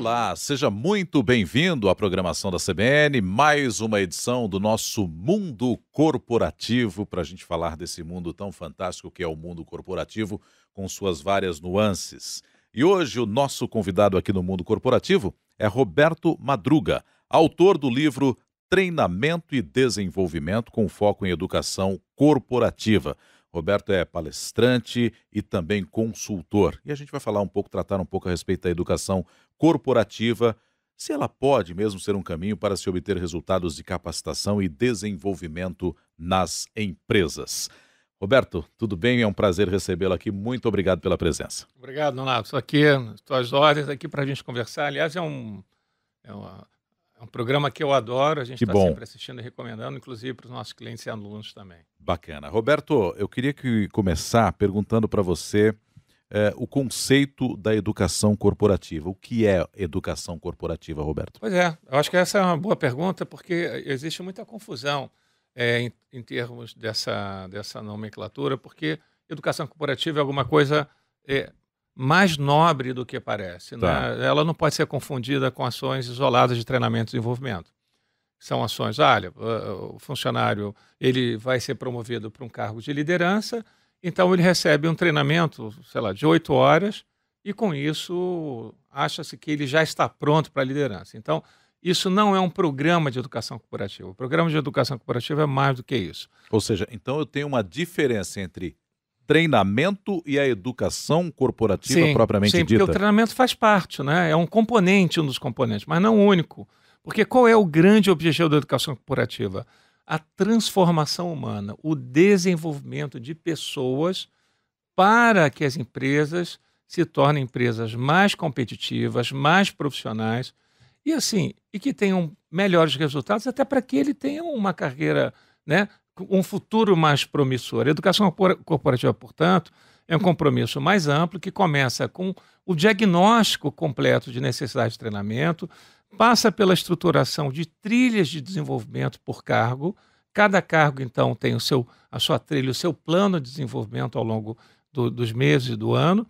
Olá, seja muito bem-vindo à programação da CBN, mais uma edição do nosso Mundo Corporativo, para a gente falar desse mundo tão fantástico que é o mundo corporativo, com suas várias nuances. E hoje o nosso convidado aqui no Mundo Corporativo é Roberto Madruga, autor do livro Treinamento e Desenvolvimento com foco em Educação Corporativa. Roberto é palestrante e também consultor. E a gente vai falar um pouco, tratar um pouco a respeito da educação corporativa, se ela pode mesmo ser um caminho para se obter resultados de capacitação e desenvolvimento nas empresas. Roberto, tudo bem? É um prazer recebê-lo aqui. Muito obrigado pela presença. Obrigado, Donato. Estou aqui, estou às horas aqui para a gente conversar. Aliás, é um, é uma, é um programa que eu adoro, a gente está sempre assistindo e recomendando, inclusive para os nossos clientes e alunos também. Bacana. Roberto, eu queria que começar perguntando para você é, o conceito da educação corporativa. O que é educação corporativa, Roberto? Pois é, eu acho que essa é uma boa pergunta, porque existe muita confusão é, em, em, termos dessa, dessa nomenclatura, porque educação corporativa é alguma coisa é, mais nobre do que parece. Tá. Né? Ela não pode ser confundida com ações isoladas de treinamento e desenvolvimento. São ações, olha, o funcionário ele vai ser promovido para um cargo de liderança, então ele recebe um treinamento, sei lá, de oito horas, e com isso acha-se que ele já está pronto para a liderança. Então, isso não é um programa de educação corporativa. O programa de educação corporativa é mais do que isso. Ou seja, então eu tenho uma diferença entre treinamento e a educação corporativa sim, propriamente sim, dita. Sim, porque o treinamento faz parte, né? É um componente, um dos componentes, mas não único. Porque qual é o grande objetivo da educação corporativa? A transformação humana, o desenvolvimento de pessoas para que as empresas se tornem empresas mais competitivas, mais profissionais e assim, e que tenham melhores resultados até para que ele tenha uma carreira né, um futuro mais promissor. A educação corporativa, portanto, é um compromisso mais amplo que começa com o diagnóstico completo de necessidade de treinamento, passa pela estruturação de trilhas de desenvolvimento por cargo. Cada cargo, então, tem o seu, a sua trilha, o seu plano de desenvolvimento ao longo do, dos meses e do ano,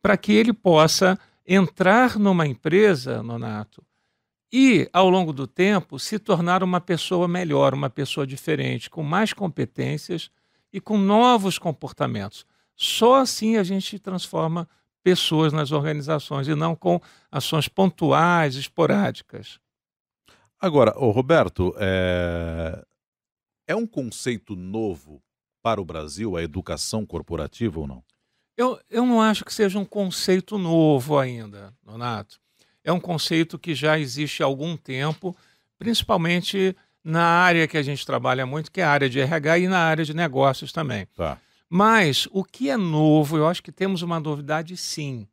para que ele possa entrar numa empresa, Nonato, e, ao longo do tempo, se tornar uma pessoa melhor, uma pessoa diferente, com mais competências e com novos comportamentos. Só assim a gente transforma pessoas nas organizações e não com ações pontuais, esporádicas. Agora, Roberto, é... é um conceito novo para o Brasil a educação corporativa ou não? Eu, eu não acho que seja um conceito novo ainda, Donato é um conceito que já existe há algum tempo, principalmente na área que a gente trabalha muito, que é a área de RH e na área de negócios também. Tá. Mas o que é novo, eu acho que temos uma novidade sim.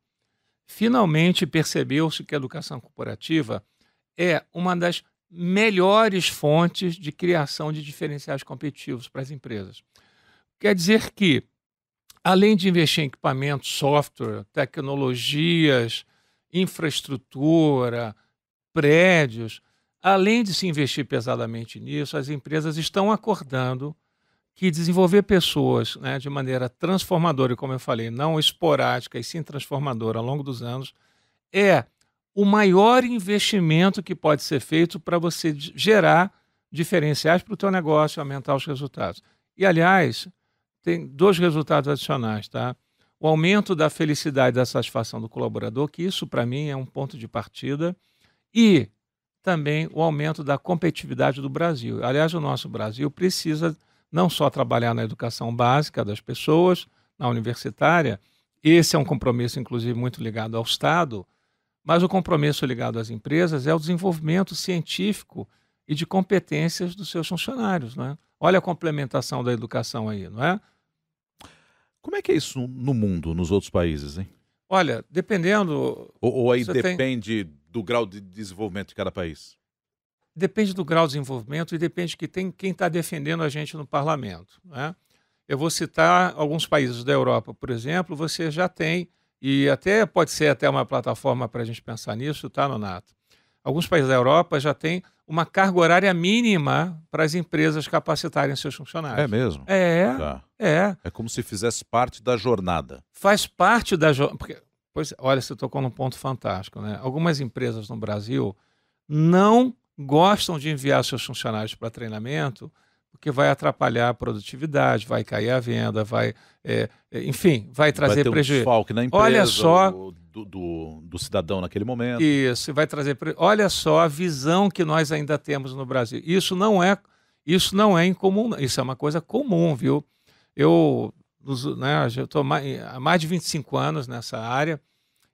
Finalmente percebeu-se que a educação corporativa é uma das melhores fontes de criação de diferenciais competitivos para as empresas. Quer dizer que, além de investir em equipamentos, software, tecnologias, infraestrutura, prédios. Além de se investir pesadamente nisso, as empresas estão acordando que desenvolver pessoas né, de maneira transformadora, e como eu falei, não esporádica, e sim transformadora ao longo dos anos, é o maior investimento que pode ser feito para você gerar diferenciais para o teu negócio, aumentar os resultados. E, aliás, tem dois resultados adicionais, tá? o aumento da felicidade e da satisfação do colaborador, que isso para mim é um ponto de partida, e também o aumento da competitividade do Brasil. Aliás, o nosso Brasil precisa não só trabalhar na educação básica das pessoas, na universitária, esse é um compromisso, inclusive, muito ligado ao Estado, mas o compromisso ligado às empresas é o desenvolvimento científico e de competências dos seus funcionários. Não é? Olha a complementação da educação aí, não é? Como é que é isso no mundo, nos outros países, hein? Olha, dependendo. Ou, ou aí depende tem... do grau de desenvolvimento de cada país? Depende do grau de desenvolvimento e depende que tem quem está defendendo a gente no parlamento. Né? Eu vou citar alguns países da Europa, por exemplo, você já tem, e até pode ser até uma plataforma para a gente pensar nisso, tá, Nonato? Alguns países da Europa já têm uma carga horária mínima para as empresas capacitarem seus funcionários. É mesmo? É. Tá. É. É como se fizesse parte da jornada. Faz parte da jornada. Pois, olha, você tocou num ponto fantástico, né? Algumas empresas no Brasil não gostam de enviar seus funcionários para treinamento porque vai atrapalhar a produtividade, vai cair a venda, vai, é, é enfim, vai trazer vai prejuízo. Um na empresa, Olha só do, do, do, cidadão naquele momento. Isso, vai trazer. Olha só a visão que nós ainda temos no Brasil. Isso não é, isso não é incomum, isso é uma coisa comum, viu? Eu, né, eu estou há mais de 25 anos nessa área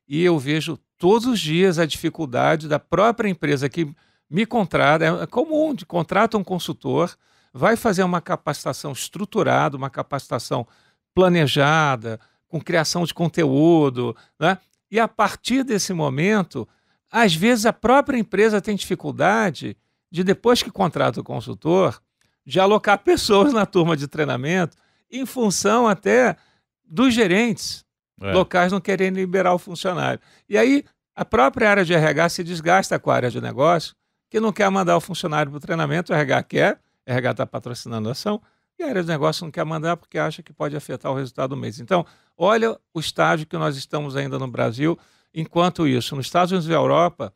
e eu vejo todos os dias a dificuldade da própria empresa que me contrata, é, é comum, contrata um consultor vai fazer uma capacitação estruturada, uma capacitação planejada, com criação de conteúdo, né? E a partir desse momento, às vezes a própria empresa tem dificuldade de, depois que contrata o consultor, de alocar pessoas na turma de treinamento, em função até dos gerentes é. locais não querendo liberar o funcionário. E aí a própria área de RH se desgasta com a área de negócio, que não quer mandar o funcionário para o treinamento, o RH quer, RH está patrocinando a ação, e a área de negócio não quer mandar porque acha que pode afetar o resultado do mês. Então, olha o estágio que nós estamos ainda no Brasil. Enquanto isso, nos Estados Unidos e Europa,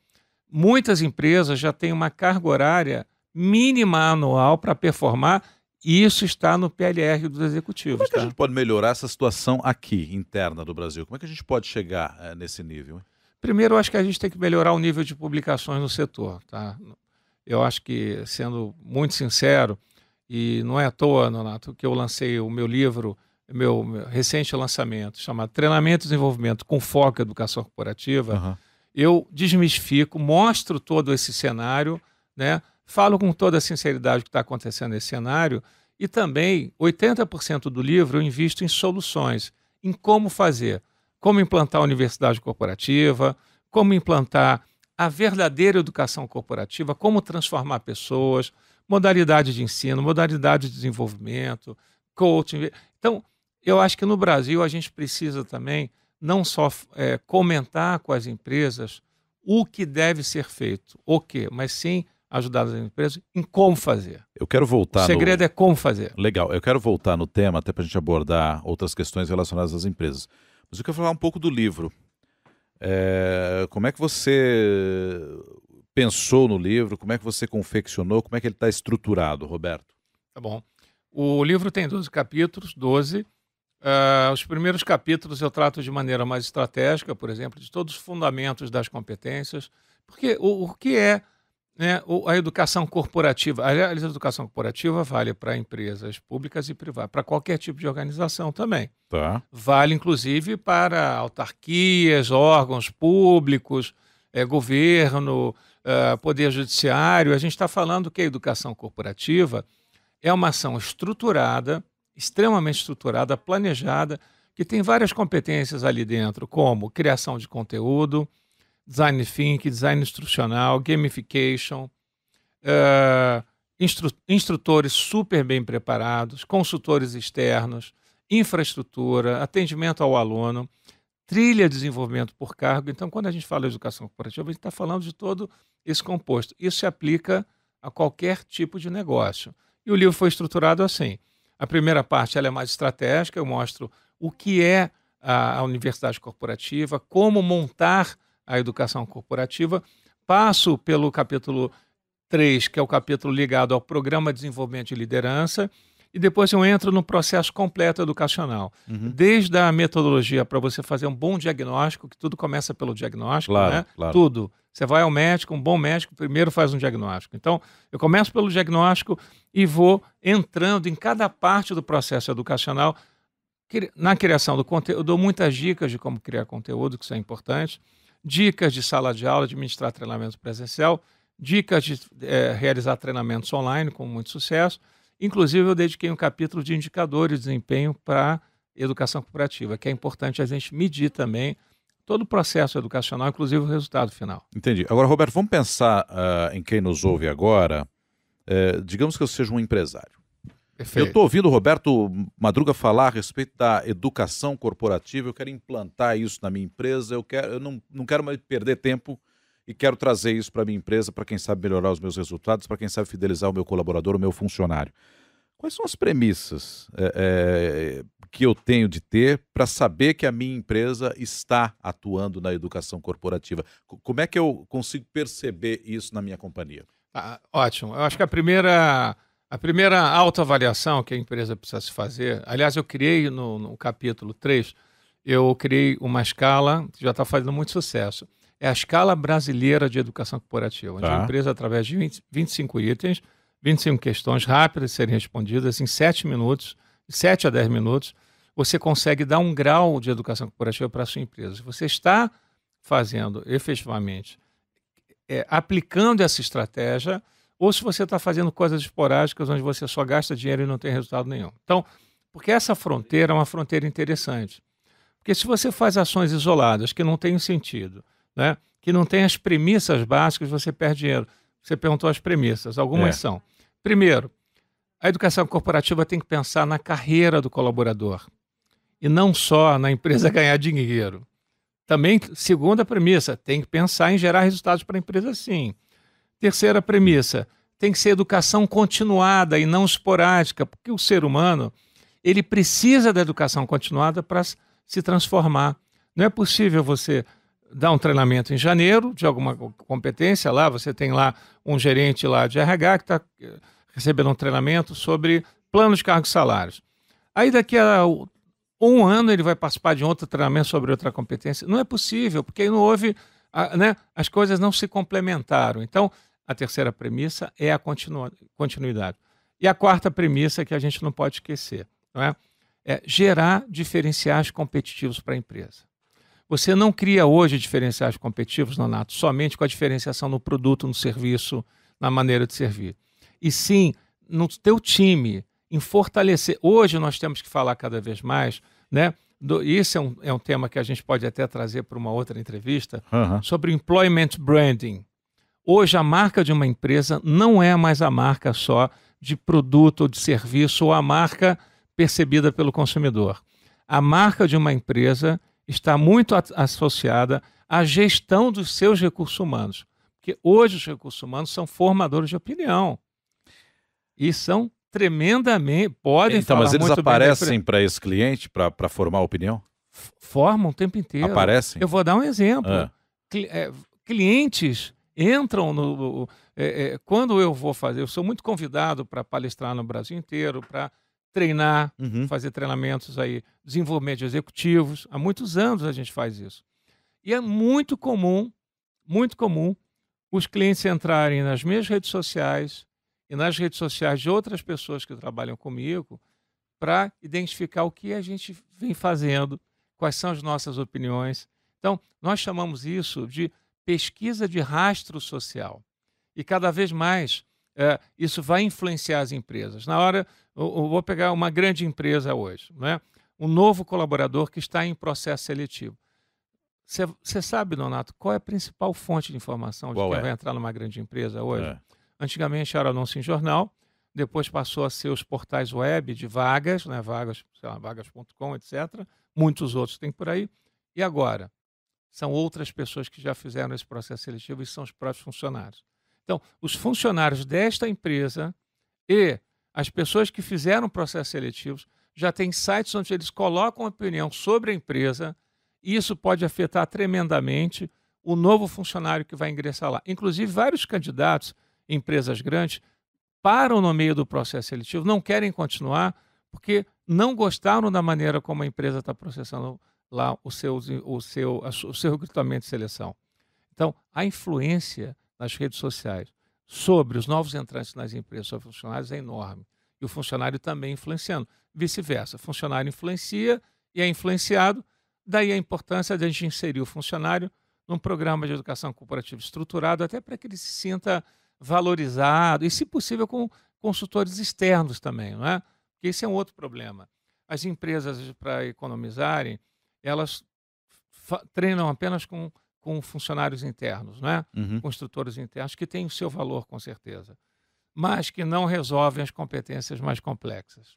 muitas empresas já têm uma carga horária mínima anual para performar e isso está no PLR dos executivos. Como é que tá? a gente pode melhorar essa situação aqui, interna do Brasil? Como é que a gente pode chegar é, nesse nível? Primeiro, eu acho que a gente tem que melhorar o nível de publicações no setor. Tá? eu acho que, sendo muito sincero, e não é à toa, Nonato, que eu lancei o meu livro, meu, meu recente lançamento, chamado Treinamento e Desenvolvimento com Foco em Educação Corporativa. Uhum. Eu desmistifico, mostro todo esse cenário, né? falo com toda a sinceridade o que está acontecendo nesse cenário e também 80% do livro eu invisto em soluções, em como fazer, como implantar a universidade corporativa, como implantar a verdadeira educação corporativa, como transformar pessoas, modalidade de ensino, modalidade de desenvolvimento, coaching. Então, eu acho que no Brasil a gente precisa também não só é, comentar com as empresas o que deve ser feito, o que, mas sim ajudar as empresas em como fazer. Eu quero voltar. O segredo no... é como fazer. Legal. Eu quero voltar no tema até para a gente abordar outras questões relacionadas às empresas. Mas eu quero falar um pouco do livro é, como é que você pensou no livro? Como é que você confeccionou? Como é que ele está estruturado, Roberto? Tá bom. O livro tem 12 capítulos, 12. Uh, ah, os primeiros capítulos eu trato de maneira mais estratégica, por exemplo, de todos os fundamentos das competências. Porque o, o que é né, a educação corporativa. a educação corporativa vale para empresas públicas e privadas, para qualquer tipo de organização também. Tá. Vale, inclusive, para autarquias, órgãos públicos, é, governo, é, poder judiciário. A gente está falando que a educação corporativa é uma ação estruturada, extremamente estruturada, planejada, que tem várias competências ali dentro, como criação de conteúdo design thinking, design instrucional, gamification, uh, instru instrutores super bem preparados, consultores externos, infraestrutura, atendimento ao aluno, trilha de desenvolvimento por cargo. Então, quando a gente fala de educação corporativa, a gente está falando de todo esse composto. Isso se aplica a qualquer tipo de negócio. E o livro foi estruturado assim. A primeira parte ela é mais estratégica, eu mostro o que é a, a universidade corporativa, como montar a educação corporativa. Passo pelo capítulo 3, que é o capítulo ligado ao Programa de Desenvolvimento de Liderança, e depois eu entro no processo completo educacional. Uhum. Desde a metodologia para você fazer um bom diagnóstico, que tudo começa pelo diagnóstico, claro, né? Claro. Tudo. Você vai ao médico, um bom médico primeiro faz um diagnóstico. Então, eu começo pelo diagnóstico e vou entrando em cada parte do processo educacional. Na criação do conteúdo, eu dou muitas dicas de como criar conteúdo, que isso é importante dicas de sala de aula, de treinamento presencial, dicas de é, realizar treinamentos online com muito sucesso. Inclusive, eu dediquei um capítulo de indicadores de desempenho para educação corporativa, que é importante a gente medir também todo o processo educacional, inclusive o resultado final. Entendi. Agora, Roberto, vamos pensar uh, em quem nos ouve agora. É, digamos que eu seja um empresário. Perfeito. Eu estou ouvindo o Roberto Madruga falar a respeito da educação corporativa, eu quero implantar isso na minha empresa, eu, quero, eu não, não quero mais perder tempo e quero trazer isso para a minha empresa, para quem sabe melhorar os meus resultados, para quem sabe fidelizar o meu colaborador, o meu funcionário. Quais são as premissas é, é, que eu tenho de ter para saber que a minha empresa está atuando na educação corporativa? Como é que eu consigo perceber isso na minha companhia? Ah, ótimo. Eu acho que a primeira a primeira autoavaliação que a empresa precisa se fazer, aliás, eu criei no, no capítulo 3, eu criei uma escala que já está fazendo muito sucesso. É a escala brasileira de educação corporativa, onde tá. a empresa, através de 20, 25 itens, 25 questões rápidas de serem respondidas em 7 minutos, 7 a 10 minutos, você consegue dar um grau de educação corporativa para a sua empresa. Se você está fazendo efetivamente, é, aplicando essa estratégia, ou se você está fazendo coisas esporádicas onde você só gasta dinheiro e não tem resultado nenhum. Então, porque essa fronteira é uma fronteira interessante. Porque se você faz ações isoladas que não têm sentido, né, que não têm as premissas básicas, você perde dinheiro. Você perguntou as premissas, algumas é. são. Primeiro, a educação corporativa tem que pensar na carreira do colaborador e não só na empresa ganhar dinheiro. Também, segunda premissa, tem que pensar em gerar resultados para a empresa sim. Terceira premissa, tem que ser educação continuada e não esporádica, porque o ser humano, ele precisa da educação continuada para se transformar. Não é possível você dar um treinamento em janeiro de alguma competência lá, você tem lá um gerente lá de RH que está eh, recebendo um treinamento sobre planos de cargos e salários. Aí daqui a um ano ele vai participar de outro treinamento sobre outra competência. Não é possível, porque aí não houve né, as coisas não se complementaram. Então, a terceira premissa é a continuidade. E a quarta premissa que a gente não pode esquecer, não é? é gerar diferenciais competitivos para a empresa. Você não cria hoje diferenciais competitivos, Nonato, somente com a diferenciação no produto, no serviço, na maneira de servir. E sim, no teu time, em fortalecer. Hoje nós temos que falar cada vez mais né, do, isso é um, é um tema que a gente pode até trazer para uma outra entrevista, uhum. sobre employment branding. Hoje, a marca de uma empresa não é mais a marca só de produto ou de serviço ou a marca percebida pelo consumidor. A marca de uma empresa está muito associada à gestão dos seus recursos humanos. Porque hoje os recursos humanos são formadores de opinião. E são tremendamente. Podem então, falar mas eles aparecem para esse cliente para formar opinião? Formam o tempo inteiro. Aparecem. Eu vou dar um exemplo. Ah. Cl é, clientes entram no. É, é, quando eu vou fazer, eu sou muito convidado para palestrar no Brasil inteiro, para treinar, uhum. fazer treinamentos aí, desenvolvimento de executivos. Há muitos anos a gente faz isso. E é muito comum, muito comum, os clientes entrarem nas minhas redes sociais, e nas redes sociais de outras pessoas que trabalham comigo para identificar o que a gente vem fazendo, quais são as nossas opiniões. Então, nós chamamos isso de pesquisa de rastro social. E cada vez mais é, isso vai influenciar as empresas. Na hora, eu, eu vou pegar uma grande empresa hoje, né? um novo colaborador que está em processo seletivo. Você sabe, Donato, qual é a principal fonte de informação qual de quem é? vai entrar numa grande empresa hoje? É. Antigamente era anúncio em jornal, depois passou a ser os portais web de vagas, né, vagas, sei lá, vagas.com, etc. Muitos outros tem por aí. E agora? São outras pessoas que já fizeram esse processo seletivo e são os próprios funcionários. Então, os funcionários desta empresa e as pessoas que fizeram processos seletivos já têm sites onde eles colocam opinião sobre a empresa e isso pode afetar tremendamente o novo funcionário que vai ingressar lá. Inclusive, vários candidatos empresas grandes, param no meio do processo seletivo, não querem continuar porque não gostaram da maneira como a empresa está processando lá o seu, o, seu, o seu recrutamento e seleção. Então, a influência nas redes sociais sobre os novos entrantes nas empresas, sobre funcionários, é enorme. E o funcionário também influenciando. Vice-versa, funcionário influencia e é influenciado, daí a importância de a gente inserir o funcionário num programa de educação corporativa estruturado, até para que ele se sinta valorizado e, se possível, com consultores externos também, não é? Porque esse é um outro problema. As empresas, para economizarem, elas treinam apenas com, com funcionários internos, não é? Uhum. Construtores internos, que têm o seu valor, com certeza, mas que não resolvem as competências mais complexas.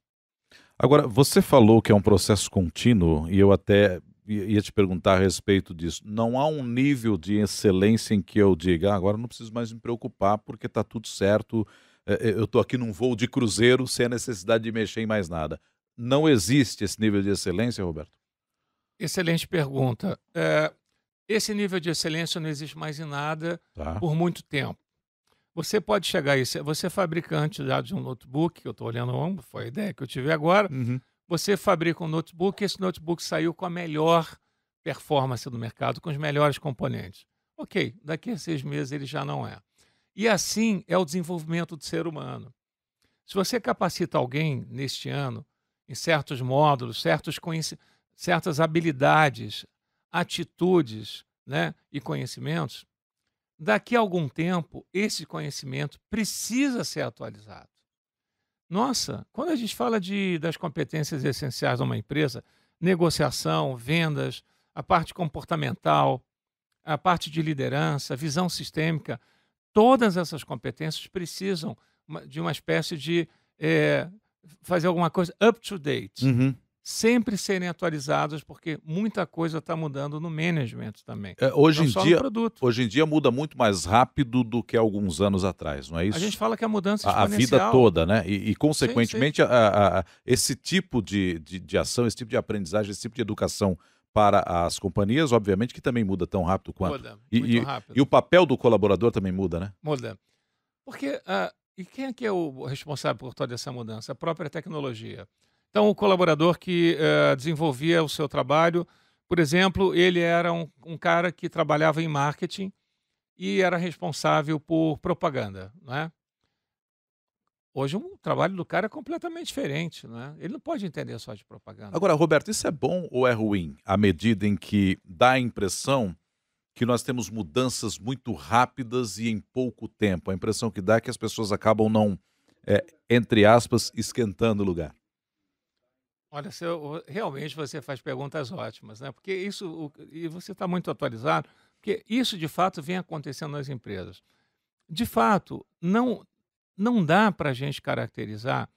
Agora, você falou que é um processo contínuo, e eu até ia te perguntar a respeito disso. Não há um nível de excelência em que eu diga, ah, agora não preciso mais me preocupar porque está tudo certo, é, é, eu estou aqui num voo de cruzeiro sem a necessidade de mexer em mais nada. Não existe esse nível de excelência, Roberto? Excelente pergunta. É, esse nível de excelência não existe mais em nada tá. por muito tempo. Você pode chegar a isso. Você é fabricante já de um notebook, que eu estou olhando o foi a ideia que eu tive agora. Uhum. Você fabrica um notebook e esse notebook saiu com a melhor performance do mercado, com os melhores componentes. Ok, daqui a seis meses ele já não é. E assim é o desenvolvimento do ser humano. Se você capacita alguém neste ano em certos módulos, certos certas habilidades, atitudes né, e conhecimentos, daqui a algum tempo esse conhecimento precisa ser atualizado. Nossa, quando a gente fala de, das competências essenciais de uma empresa, negociação, vendas, a parte comportamental, a parte de liderança, visão sistêmica, todas essas competências precisam de uma espécie de é, fazer alguma coisa up to date. Uhum sempre serem atualizadas, porque muita coisa está mudando no management também. É, hoje, não em dia, hoje em dia muda muito mais rápido do que alguns anos atrás, não é isso? A gente fala que a mudança a, a vida toda, né? E, e consequentemente, sim, sim. A, a, esse tipo de, de, de ação, esse tipo de aprendizagem, esse tipo de educação para as companhias, obviamente que também muda tão rápido quanto. Muda, e, e, rápido. e, o papel do colaborador também muda, né? Muda. Porque, uh, e quem é que é o responsável por toda essa mudança? A própria tecnologia. Então, o colaborador que uh, desenvolvia o seu trabalho, por exemplo, ele era um, um, cara que trabalhava em marketing e era responsável por propaganda, né? Hoje o trabalho do cara é completamente diferente, né? Ele não pode entender só de propaganda. Agora, Roberto, isso é bom ou é ruim? À medida em que dá a impressão que nós temos mudanças muito rápidas e em pouco tempo. A impressão que dá é que as pessoas acabam não, é, entre aspas, esquentando o lugar. Olha, seu, realmente você faz perguntas ótimas, né? Porque isso, o- e você está muito atualizado, porque isso de fato vem acontecendo nas empresas. De fato, não, não dá para a gente caracterizar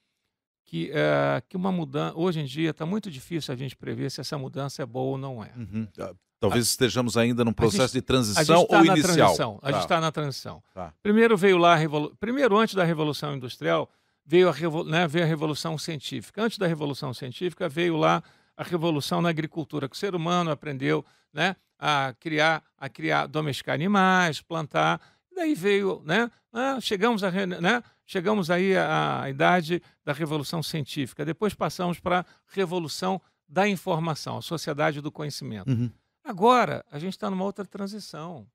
que, eh, que uma mudança. Hoje em dia está muito difícil a gente prever se essa mudança é boa ou não é. Uhum. Ah, talvez estejamos ainda num processo de transição ou inicial. A gente está tá. tá na transição. Tá. Primeiro veio lá a revolu... primeiro antes da revolução industrial veio a, revol, né, veio a Revolução Científica. Antes da Revolução Científica, veio lá a revolução na agricultura, que o ser humano aprendeu né, a criar, a criar, domesticar animais, plantar. daí veio, né, ah, chegamos, a, né, chegamos aí à, à idade da revolução científica. Depois passamos para a revolução da informação, a sociedade do conhecimento. Uhum. Agora, a gente está numa outra transição.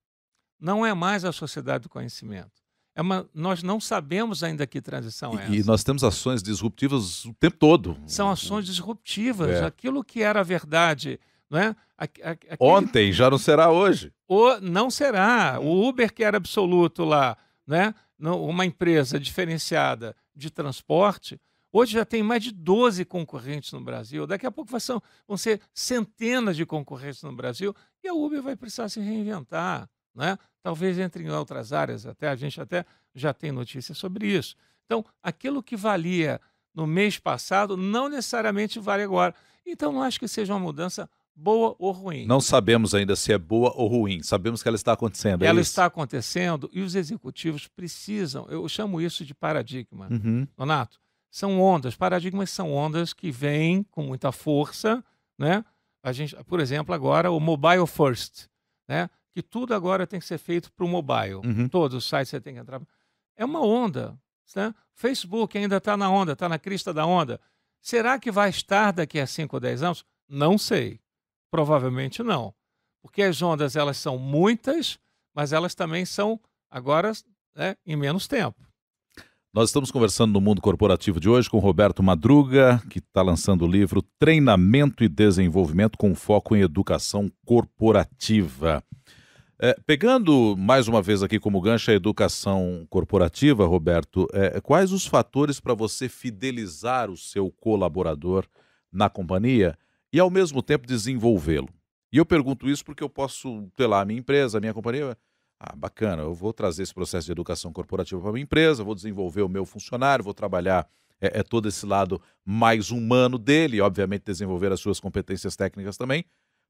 Não é mais a sociedade do conhecimento é uma, nós não sabemos ainda que transição é essa. E nós temos ações disruptivas o tempo todo. São ações disruptivas. É. Aquilo que era verdade, não é? A, a, aquele... Ontem já não será hoje. O, não será. O Uber que era absoluto lá, né? uma empresa diferenciada de transporte, hoje já tem mais de 12 concorrentes no Brasil. Daqui a pouco vão ser centenas de concorrentes no Brasil e a Uber vai precisar se reinventar né? talvez entre em outras áreas, até a gente até já tem notícia sobre isso. Então, aquilo que valia no mês passado não necessariamente vale agora. Então, não acho que seja uma mudança boa ou ruim. Não sabemos ainda se é boa ou ruim, sabemos que ela está acontecendo. É ela está acontecendo e os executivos precisam, eu chamo isso de paradigma, uhum. Donato. São ondas, paradigmas são ondas que vêm com muita força, né? A gente, por exemplo, agora o mobile first, né? que tudo agora tem que ser feito para o mobile. Uhum. Todos os sites você tem que entrar. É uma onda. Né? Facebook ainda está na onda, está na crista da onda. Será que vai estar daqui a 5 ou 10 anos? Não sei. Provavelmente não. Porque as ondas elas são muitas, mas elas também são agora né, em menos tempo. Nós estamos conversando no Mundo Corporativo de hoje com Roberto Madruga, que está lançando o livro Treinamento e Desenvolvimento com foco em Educação Corporativa. É, pegando mais uma vez aqui como gancho a educação corporativa, Roberto, é, quais os fatores para você fidelizar o seu colaborador na companhia e, ao mesmo tempo, desenvolvê-lo? E eu pergunto isso porque eu posso, sei lá, a minha empresa, a minha companhia. Ah, bacana, eu vou trazer esse processo de educação corporativa para a minha empresa, vou desenvolver o meu funcionário, vou trabalhar é, é, todo esse lado mais humano dele, obviamente desenvolver as suas competências técnicas também.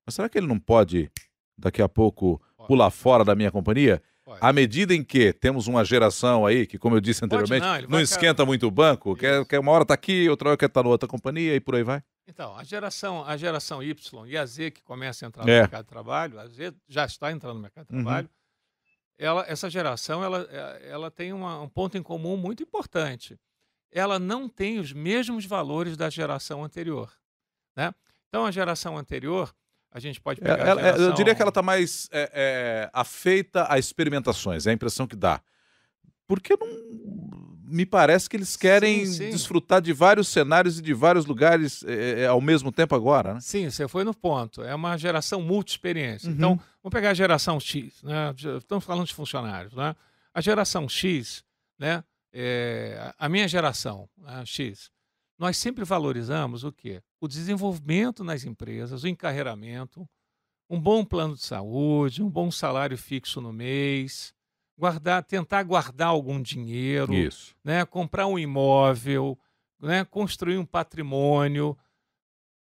Mas será que ele não pode, daqui a pouco, pular fora da minha companhia? Pode. À medida em que temos uma geração aí que, como eu disse anteriormente, Pode, não, não esquenta muito o banco, quer, é quer é uma hora está aqui, outra hora quer estar tá na outra companhia e por aí vai? Então, a geração, a geração Y e a Z que começa a entrar no é. mercado de trabalho, a Z já está entrando no mercado de uhum. trabalho, ela, essa geração ela, é, ela tem uma, um ponto em comum muito importante. Ela não tem os mesmos valores da geração anterior. Né? Então, a geração anterior, a gente pode é, pegar. Ela, é, geração... Eu diria que ela está mais é, é, afeita a experimentações, é a impressão que dá. Porque não. Me parece que eles querem sim, sim. desfrutar de vários cenários e de vários lugares é, é, ao mesmo tempo agora, né? Sim, você foi no ponto. É uma geração multi-experiência. Então, uhum. Então, vamos pegar a geração X, né? Estamos falando de funcionários, né? A geração X, né? a minha geração, a né, X, nós sempre valorizamos o quê? o desenvolvimento nas empresas, o encarreiramento, um bom plano de saúde, um bom salário fixo no mês, guardar, tentar guardar algum dinheiro, Isso. né, comprar um imóvel, né, construir um patrimônio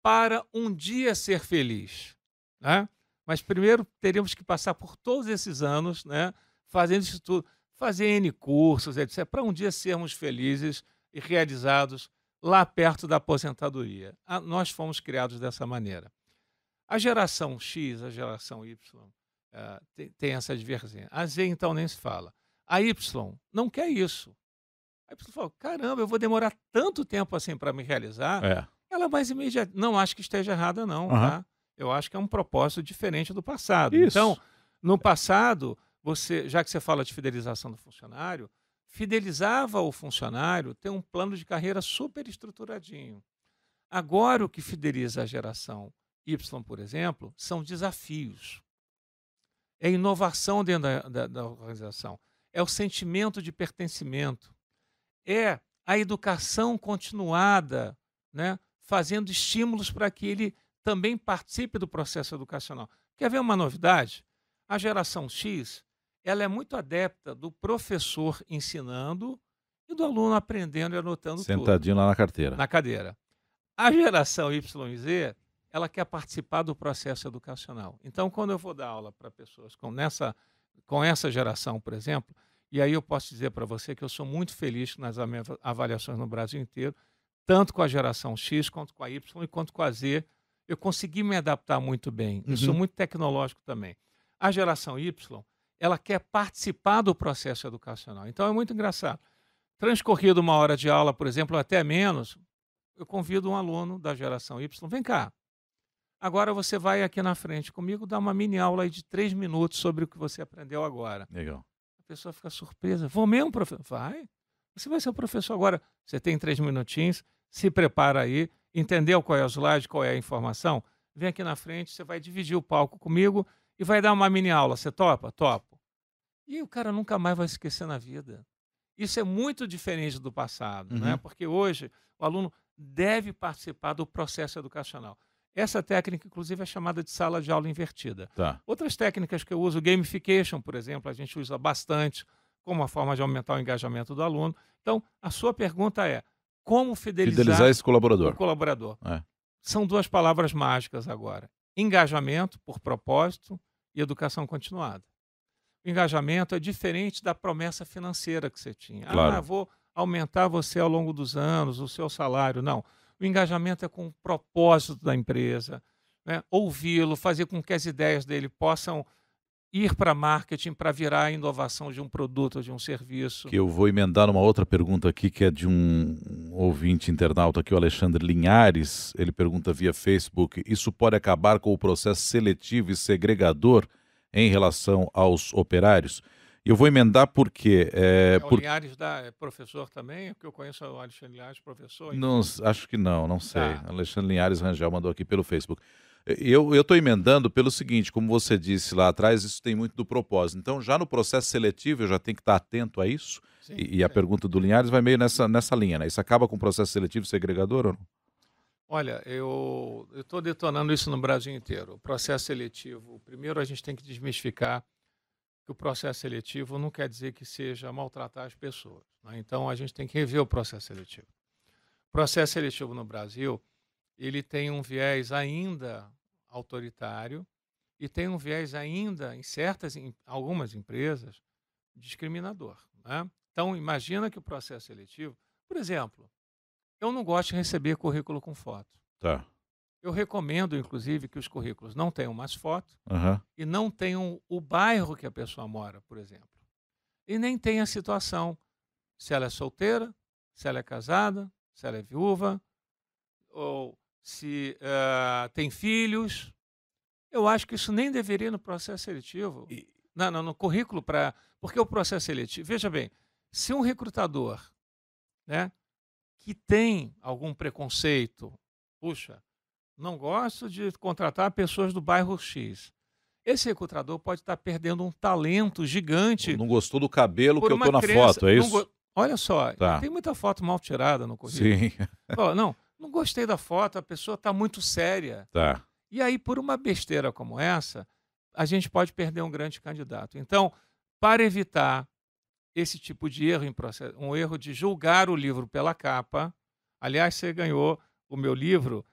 para um dia ser feliz, né? Mas primeiro teremos que passar por todos esses anos, né, fazendo isso tudo, fazer N cursos, etc, para um dia sermos felizes e realizados lá perto da aposentadoria. A, ah, nós fomos criados dessa maneira. A geração X, a geração Y, uh, tem, tem essa divergência. A Z, então, nem se fala. A Y não quer isso. A Y fala: caramba, eu vou demorar tanto tempo assim para me realizar. É. Ela é mais imediata. Não acho que esteja errada, não. Uhum. Tá? Eu acho que é um propósito diferente do passado. Isso. Então, no passado, você, já que você fala de fidelização do funcionário, fidelizava o funcionário ter um plano de carreira super estruturadinho. Agora, o que fideliza a geração Y, por exemplo, são desafios. É inovação dentro da, da, da organização. É o sentimento de pertencimento. É a educação continuada, né, fazendo estímulos para que ele também participe do processo educacional. Quer ver uma novidade? A geração X ela é muito adepta do professor ensinando e do aluno aprendendo e anotando Sentadinho tudo, lá na carteira. Na cadeira. A geração YZ, ela quer participar do processo educacional. Então, quando eu vou dar aula para pessoas com, nessa, com essa geração, por exemplo, e aí eu posso dizer para você que eu sou muito feliz nas avaliações no Brasil inteiro, tanto com a geração X, quanto com a Y, quanto com a Z. Eu consegui me adaptar muito bem. Uhum. Eu sou uhum. muito tecnológico também. A geração Y, ela quer participar do processo educacional. Então é muito engraçado. Transcorrido uma hora de aula, por exemplo, ou até menos, eu convido um aluno da geração Y, vem cá. Agora você vai aqui na frente comigo dar uma mini aula de três minutos sobre o que você aprendeu agora. Legal. A pessoa fica surpresa. Vou mesmo, professor? Vai. Você vai ser o professor agora. Você tem três minutinhos, se prepara aí. Entendeu qual é o slide, qual é a informação? Vem aqui na frente, você vai dividir o palco comigo e vai dar uma mini aula. Você topa? Topa. E o cara nunca mais vai esquecer na vida. Isso é muito diferente do passado, né, uhum. né? porque hoje o aluno deve participar do processo educacional. Essa técnica, inclusive, é chamada de sala de aula invertida. Tá. Outras técnicas que eu uso, gamification, por exemplo, a gente usa bastante como uma forma de aumentar o engajamento do aluno. Então, a sua pergunta é: como fidelizar, fidelizar esse colaborador? colaborador. É. São duas palavras mágicas agora: engajamento por propósito e educação continuada o engajamento é diferente da promessa financeira que você tinha. Ah, claro. Ah, vou aumentar você ao longo dos anos, o seu salário. Não. O engajamento é com o propósito da empresa, né? ouvi-lo, fazer com que as ideias dele possam ir para marketing para virar a inovação de um produto ou de um serviço. Que eu vou emendar uma outra pergunta aqui que é de um ouvinte internauta aqui, o Alexandre Linhares. Ele pergunta via Facebook: isso pode acabar com o processo seletivo e segregador? em relação aos operários. Eu vou emendar porque. É, é, por... Linhares da, é professor também, porque eu conheço o Alexandre Linhares, professor. Não, acho que não, não tá. sei. Tá. Alexandre Linhares Rangel mandou aqui pelo Facebook. Eu estou emendando pelo seguinte, como você disse lá atrás, isso tem muito do propósito. Então, já no processo seletivo, eu já tenho que estar tá atento a isso. Sim, e, e a é. pergunta do Linhares vai meio nessa, nessa linha, né? Isso acaba com o processo seletivo segregador ou não? Olha, eu estou detonando isso no Brasil inteiro. O processo seletivo, primeiro a gente tem que desmistificar que o processo seletivo não quer dizer que seja maltratar as pessoas. Né? Então a gente tem que rever o processo seletivo. O processo seletivo no Brasil, ele tem um viés ainda autoritário e tem um viés ainda em certas, em algumas empresas, discriminador. Né? Então imagina que o processo seletivo, por exemplo, eu não gosto de receber currículo com foto. Tá. Eu recomendo, inclusive, que os currículos não tenham mais foto uhum. e não tenham o bairro que a pessoa mora, por exemplo. E nem tenha a situação se ela é solteira, se ela é casada, se ela é viúva, ou se uh, tem filhos. Eu acho que isso nem deveria no processo seletivo. E... Não, não, no currículo para. Porque o processo seletivo. Veja bem, se um recrutador né, que tem algum preconceito. Puxa, não gosto de contratar pessoas do bairro X. Esse recrutador pode estar perdendo um talento gigante. Não gostou do cabelo que eu estou na foto, é isso? Go... Olha só, tá. tem muita foto mal tirada no currículo. Sim. não, não gostei da foto, a pessoa está muito séria. Tá. E aí, por uma besteira como essa, a gente pode perder um grande candidato. Então, para evitar esse tipo de erro em processo, um erro de julgar o livro pela capa. Aliás, você ganhou o meu livro,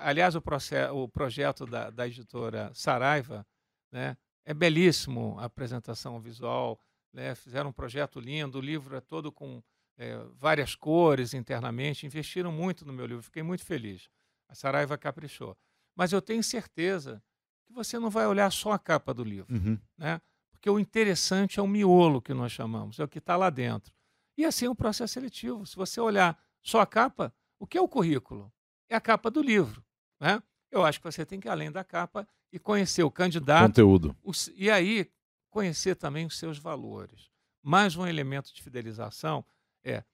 aliás, o, processo, o projeto da, da editora Saraiva, né? é belíssimo a apresentação visual, né? fizeram um projeto lindo, o livro é todo com é, várias cores internamente, investiram muito no meu livro, fiquei muito feliz. A Saraiva caprichou. Mas eu tenho certeza que você não vai olhar só a capa do livro. Uhum. Né? Porque o interessante é o miolo que nós chamamos, é o que está lá dentro. E assim é um processo seletivo. Se você olhar só a capa, o que é o currículo? É a capa do livro. Né? Eu acho que você tem que ir além da capa e conhecer o candidato. Conteúdo. O, e aí, conhecer também os seus valores. Mais um elemento de fidelização é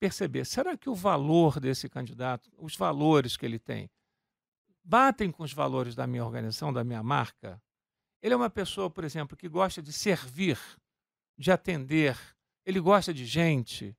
perceber: será que o valor desse candidato, os valores que ele tem, batem com os valores da minha organização, da minha marca? Ele é uma pessoa, por exemplo, que gosta de servir, de atender, ele gosta de gente.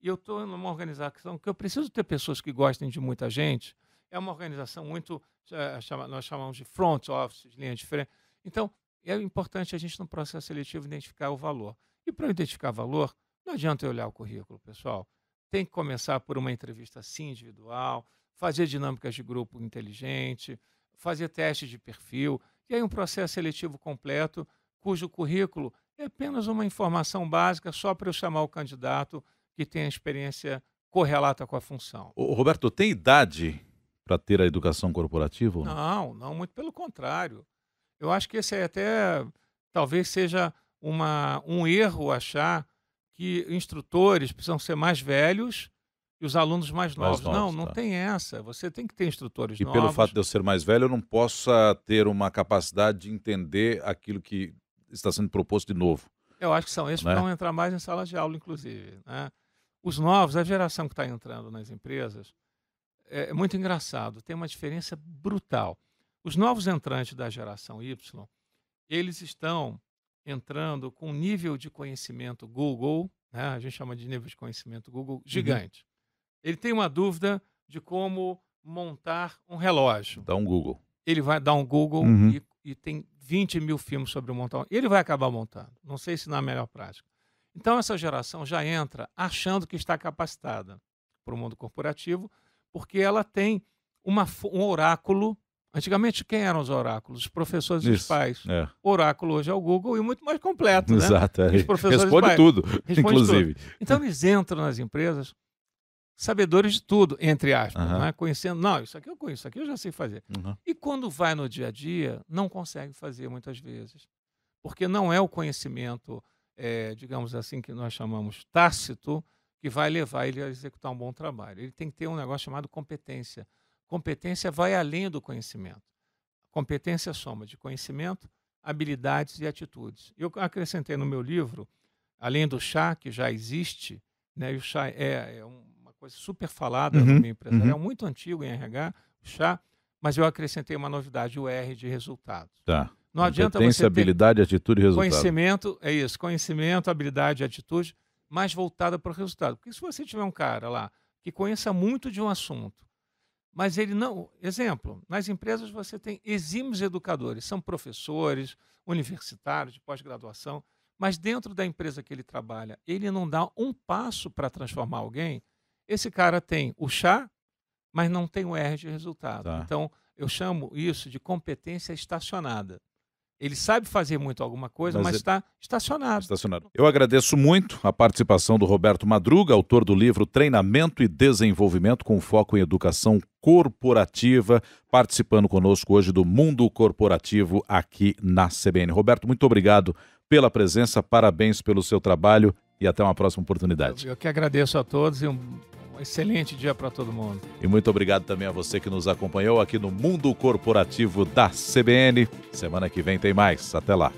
E eu estou numa organização que eu preciso ter pessoas que gostem de muita gente. É uma organização muito, eh, nós chamamos de front office, de linha de frente. Então, é importante a gente, no processo seletivo, identificar o valor. E para identificar valor, não adianta eu olhar o currículo, pessoal. Tem que começar por uma entrevista sim individual, fazer dinâmicas de grupo inteligente, fazer testes de perfil que é um processo seletivo completo, cujo currículo é apenas uma informação básica só para eu chamar o candidato que tem a experiência correlata com a função. Roberto, tem idade para ter a educação corporativa? Não, não, muito pelo contrário. Eu acho que esse é até talvez seja uma, um erro achar que instrutores precisam ser mais velhos e os alunos mais novos. Mais novos não, não tá. tem essa. Você tem que ter instrutores e novos. E pelo fato de eu ser mais velho, eu não possa ter uma capacidade de entender aquilo que está sendo proposto de novo. Eu acho que são esses né? que vão entrar mais em sala de aula, inclusive. Né? Os novos, a geração que está entrando nas empresas, é, é muito engraçado, tem uma diferença brutal. Os novos entrantes da geração Y, eles estão entrando com um nível de conhecimento Google, né? a gente chama de nível de conhecimento Google, uhum. gigante. Ele tem uma dúvida de como montar um relógio. Dá um Google. Ele vai dar um Google uhum. e, e, tem 20 mil filmes sobre montar. Ele vai acabar montando. Não sei se na melhor prática. Então, essa geração já entra achando que está capacitada para o mundo corporativo, porque ela tem uma, um oráculo. Antigamente, quem eram os oráculos? Os professores e os pais. É. O oráculo hoje é o Google e muito mais completo. Né? Exato. Né? É. Os professores Responde tudo, Responde inclusive. Tudo. Então, eles entram nas empresas sabedores de tudo, entre aspas, uhum. né? conhecendo, não, isso aqui eu conheço, isso aqui eu já sei fazer. Uhum. E quando vai no dia a dia, não consegue fazer muitas vezes, porque não é o conhecimento, é, digamos assim, que nós chamamos tácito, que vai levar ele a executar um bom trabalho. Ele tem que ter um negócio chamado competência. Competência vai além do conhecimento. Competência soma de conhecimento, habilidades e atitudes. Eu acrescentei no meu livro, além do chá, que já existe, né, e o chá é, é um coisa super falada uhum, no meio empresarial, uhum. muito antigo em RH, chá, mas eu acrescentei uma novidade, o R de resultados. Tá. Não adianta você ter habilidade, atitude e resultado. Conhecimento, é isso, conhecimento, habilidade, atitude, mais voltada para o resultado. Porque se você tiver um cara lá que conheça muito de um assunto, mas ele não. Exemplo, nas empresas você tem exímios educadores, são professores, universitários de pós-graduação, mas dentro da empresa que ele trabalha, ele não dá um passo para transformar alguém, esse cara tem o chá, mas não tem o R de resultado. Tá. Então, eu chamo isso de competência estacionada. Ele sabe fazer muito alguma coisa, mas, é está estacionado. estacionado. Eu agradeço muito a participação do Roberto Madruga, autor do livro Treinamento e Desenvolvimento com foco em educação corporativa, participando conosco hoje do Mundo Corporativo aqui na CBN. Roberto, muito obrigado pela presença, parabéns pelo seu trabalho e até uma próxima oportunidade. Eu, eu que agradeço a todos e um um excelente dia para todo mundo. E muito obrigado também a você que nos acompanhou aqui no Mundo Corporativo da CBN. Semana que vem tem mais. Até lá.